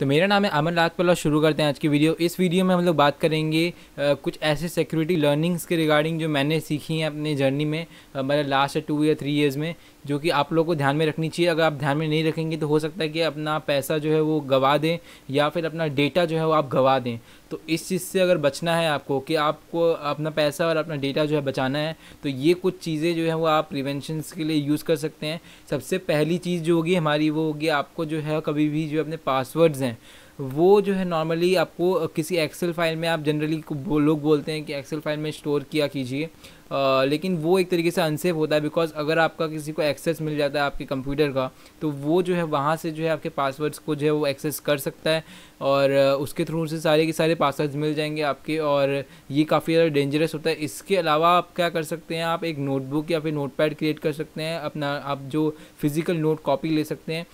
तो मेरा नाम है अमन राजपाल और शुरू करते हैं आज की वीडियो इस वीडियो में हम लोग बात करेंगे आ, कुछ ऐसे सिक्योरिटी लर्निंग्स के रिगार्डिंग जो मैंने सीखी हैं अपने जर्नी में मेरे लास्ट टू या थ्री ईयर्स में जो कि आप लोगों को ध्यान में रखनी चाहिए अगर आप ध्यान में नहीं रखेंगे तो हो सकता है कि अपना पैसा जो है वो गवा दें या फिर अपना डेटा जो है वो आप गवा दें तो इस चीज़ से अगर बचना है आपको कि आपको अपना पैसा और अपना डेटा जो है बचाना है तो ये कुछ चीज़ें जो है वो आप प्रिवेंशन के लिए यूज़ कर सकते हैं सबसे पहली चीज़ जो होगी हमारी वो होगी आपको जो है कभी भी जो अपने पासवर्ड्स हैं वो जो है नॉर्मली आपको किसी एक्सेल फाइल में आप जनरली लोग बोलते हैं कि एक्सेल फाइल में स्टोर किया कीजिए लेकिन वो एक तरीके से अनसेफ होता है बिकॉज अगर आपका किसी को एक्सेस मिल जाता है आपके कंप्यूटर का तो वो जो है वहाँ से जो है आपके पासवर्ड्स को जो है वो एक्सेस कर सकता है और उसके थ्रू से सारे के सारे पासवर्ड्स मिल जाएंगे आपके और ये काफ़ी ज़्यादा डेंजरस होता है इसके अलावा आप क्या कर सकते हैं आप एक नोटबुक या फिर नोटपैड क्रिएट कर सकते हैं अपना आप जो फिज़िकल नोट कॉपी ले सकते हैं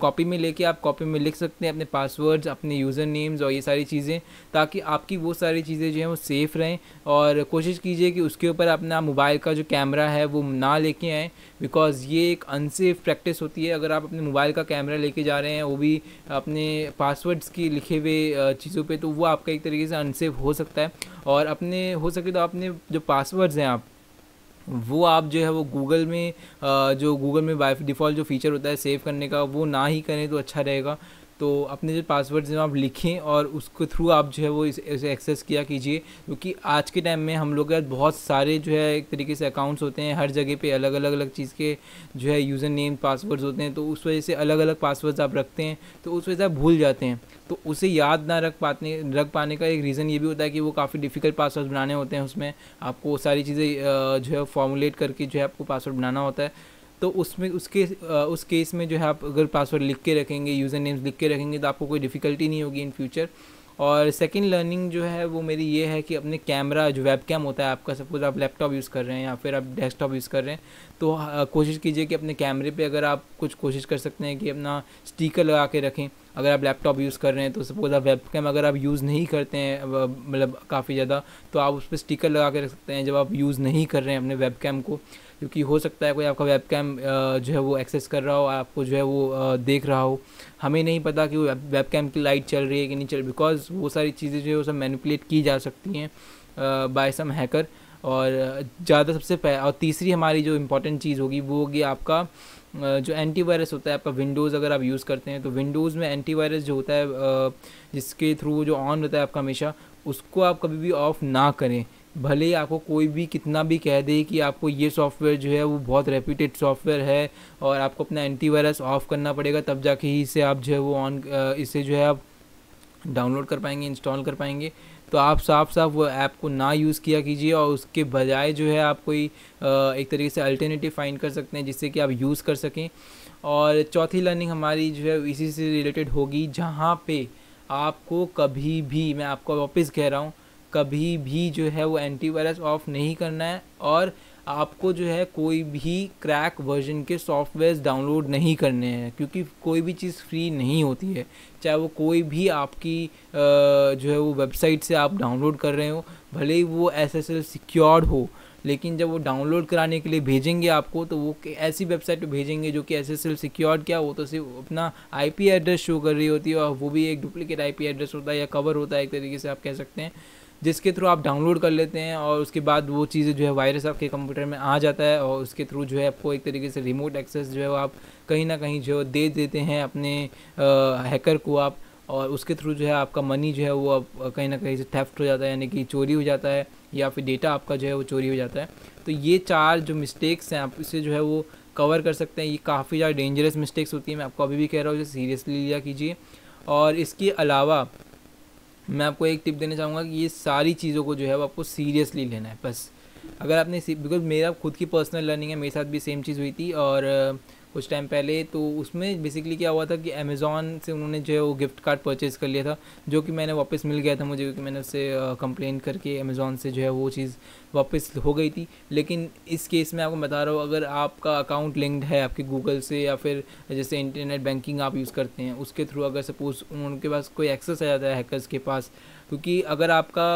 कॉपी में लेके आप कॉपी में लिख सकते हैं अपने पासवर्ड्स अपने यूज़र नेम्स और ये सारी चीज़ें ताकि आपकी वो सारी चीज़ें जो हैं वो सेफ़ रहें और कोशिश कीजिए कि उसके ऊपर पर अपना मोबाइल का जो कैमरा है वो ना लेके आएँ बिकॉज़ ये एक अनसेफ प्रैक्टिस होती है अगर आप अपने मोबाइल का कैमरा लेके जा रहे हैं वो भी अपने पासवर्ड्स की लिखे हुए चीज़ों पे तो वो आपका एक तरीके से अनसेफ हो सकता है और अपने हो सके तो आपने जो पासवर्ड्स हैं आप वो आप जो है वो गूगल में जो गूगल में बाई डिफ़ॉल्ट जो फीचर होता है सेव करने का वो ना ही करें तो अच्छा रहेगा तो अपने जो पासवर्ड जो आप लिखें और उसके थ्रू आप जो है वो इस, इसे एक्सेस किया कीजिए क्योंकि आज के टाइम में हम लोग के बहुत सारे जो है एक तरीके से अकाउंट्स होते हैं हर जगह पे अलग अलग अलग चीज़ के जो है यूज़र नेम पासवर्ड्स होते हैं तो उस वजह से अलग अलग पासवर्ड्स आप रखते हैं तो उस वजह से आप भूल जाते हैं तो उसे याद ना रख पाने रख पाने का एक रीज़न ये भी होता है कि वो काफ़ी डिफ़िकल्ट पासवर्ड बनाने होते हैं उसमें आपको सारी चीज़ें जो है फॉर्मुलेट करके जो है आपको पासवर्ड बनाना होता है तो उसमें उसके उस केस में जो है आप अगर पासवर्ड लिख के रखेंगे यूज़र नेम्स लिख के रखेंगे तो आपको कोई डिफ़िकल्टी नहीं होगी इन फ्यूचर और सेकंड लर्निंग जो है वो मेरी ये है कि अपने कैमरा जो वेब कैम होता है आपका सपोज़ आप लैपटॉप यूज़ कर रहे हैं या फिर आप डेस्कटॉप यूज़ कर रहे हैं तो कोशिश कीजिए कि अपने कैमरे पे अगर आप कुछ कोशिश कर सकते हैं कि अपना स्टिकर लगा के रखें अगर आप लैपटॉप यूज़ कर रहे हैं तो सपोज़ आप कैम अगर आप यूज़ नहीं करते हैं मतलब काफ़ी ज़्यादा तो आप उस पर स्टिकर लगा के रख सकते हैं जब आप यूज़ नहीं कर रहे हैं अपने वेब कैम को क्योंकि हो सकता है कोई आपका वेब कैम जो है वो एक्सेस कर रहा हो आपको जो है वो देख रहा हो हमें नहीं पता कि वेब कैम की लाइट चल रही है कि नहीं चल बिकॉज वो सारी चीज़ें जो है वो सब मैनिपुलेट की जा सकती हैं बाय सम हैकर और ज़्यादा सबसे और तीसरी हमारी जो इम्पोर्टेंट चीज़ होगी वो होगी आपका जो एंटीवायरस होता है आपका विंडोज़ अगर आप यूज़ करते हैं तो विंडोज़ में एंटीवायरस जो होता है जिसके थ्रू जो ऑन होता है आपका हमेशा उसको आप कभी भी ऑफ़ ना करें भले ही आपको कोई भी कितना भी कह दे कि आपको ये सॉफ्टवेयर जो है वो बहुत रेप्यूटेड सॉफ्टवेयर है और आपको अपना एंटीवायरस ऑफ़ करना पड़ेगा तब जाके ही इसे आप जो है वो ऑन इसे जो है आप डाउनलोड कर पाएंगे इंस्टॉल कर पाएंगे तो आप साफ साफ वो ऐप को ना यूज़ किया कीजिए और उसके बजाय जो है आप कोई एक तरीके से अल्टरनेटिव फाइंड कर सकते हैं जिससे कि आप यूज़ कर सकें और चौथी लर्निंग हमारी जो है इसी से रिलेटेड होगी जहाँ पे आपको कभी भी मैं आपको वापस कह रहा हूँ कभी भी जो है वो एंटीवायरस ऑफ नहीं करना है और आपको जो है कोई भी क्रैक वर्जन के सॉफ्टवेयर डाउनलोड नहीं करने हैं क्योंकि कोई भी चीज़ फ्री नहीं होती है चाहे वो कोई भी आपकी जो है वो वेबसाइट से आप डाउनलोड कर रहे हो भले ही वो एस एस एल सिक्योर्ड हो लेकिन जब वो डाउनलोड कराने के लिए भेजेंगे आपको तो वो ऐसी वेबसाइट पे भेजेंगे जो कि एस एस एल सिक्योर्ड क्या वो तो सिर्फ अपना आईपी एड्रेस शो कर रही होती है और वो भी एक डुप्लीकेट आईपी एड्रेस होता है या कवर होता है एक तरीके से आप कह सकते हैं जिसके थ्रू आप डाउनलोड कर लेते हैं और उसके बाद वो चीज़ें जो है वायरस आपके कंप्यूटर में आ जाता है और उसके थ्रू जो है आपको एक तरीके से रिमोट एक्सेस जो है वो आप कहीं ना कहीं जो दे देते हैं अपने हैकर को आप और उसके थ्रू जो है आपका मनी जो है वो अब कहीं ना कहीं से थेफ्ट हो जाता है यानी कि चोरी हो जाता है या फिर डेटा आपका जो है वो चोरी हो जाता है तो ये चार जो मिस्टेक्स हैं आप इसे जो है वो कवर कर सकते हैं ये काफ़ी ज़्यादा डेंजरस मिस्टेक्स होती है मैं आपको अभी भी कह रहा हूँ इसे सीरियसली लिया कीजिए और इसके अलावा मैं आपको एक टिप देना चाहूँगा कि ये सारी चीज़ों को जो है वो आपको सीरियसली लेना है बस अगर आपने बिकॉज मेरा खुद की पर्सनल लर्निंग है मेरे साथ भी सेम चीज़ हुई थी और कुछ टाइम पहले तो उसमें बेसिकली क्या हुआ था कि अमेज़ॉन से उन्होंने जो है वो गिफ्ट कार्ड परचेज़ कर लिया था जो कि मैंने वापस मिल गया था मुझे क्योंकि मैंने उससे कंप्लेन करके अमेज़ॉन से जो है वो चीज़ वापस हो गई थी लेकिन इस केस में आपको बता रहा हूँ अगर आपका अकाउंट लिंक्ड है आपके गूगल से या फिर जैसे इंटरनेट बैंकिंग आप यूज़ करते हैं उसके थ्रू अगर सपोज़ उनके पास कोई एक्सेस आ जाता है हैकर्स के पास क्योंकि अगर आपका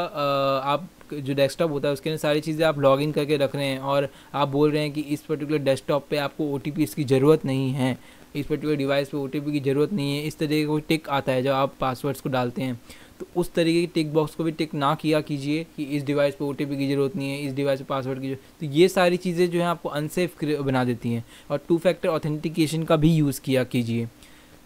आप जो डेस्कटॉप होता है उसके अंदर सारी चीज़ें आप लॉगिन करके रख रहे हैं और आप बोल रहे हैं कि इस पर्टिकुलर डेस्कटॉप पे आपको ओ की ज़रूरत नहीं है इस पर्टिकुलर डिवाइस पे ओ की ज़रूरत नहीं है इस तरीके का कोई टिक आता है जब आप पासवर्ड्स को डालते हैं तो उस तरीके की टिक बॉक्स को भी टिक ना किया कीजिए कि इस डिवाइस पे ओ की ज़रूरत नहीं है इस डिवाइस पे पासवर्ड की तो ये सारी चीज़ें जो हैं आपको अनसेफ बना देती हैं और टू फैक्टर ऑथेंटिकेशन का भी यूज़ किया कीजिए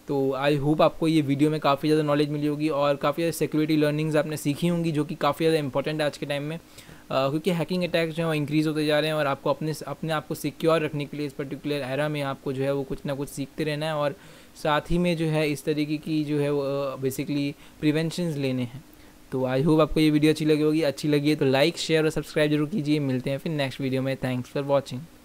तो आई होप आपको ये वीडियो में काफ़ी ज़्यादा नॉलेज मिली होगी और काफ़ी ज़्यादा सिक्योरिटी लर्निंग्स आपने सीखी होंगी जो कि काफ़ी ज़्यादा इंपॉर्टेंट है आज के टाइम में आ, क्योंकि हैकिंग अटैक्स जो है वो इंक्रीज़ होते जा रहे हैं और आपको अपने अपने आप को सिक्योर रखने के लिए इस पर्टिकुलर एरा में आपको जो है वो कुछ ना कुछ सीखते रहना है और साथ ही में जो है इस तरीके की जो है वो बेसिकली प्रिवेंशन लेने हैं तो आई होप आपको ये वीडियो अच्छी लगी होगी अच्छी लगी है तो लाइक शेयर और सब्सक्राइब जरूर कीजिए मिलते हैं फिर नेक्स्ट वीडियो में थैंक्स फॉर वॉचिंग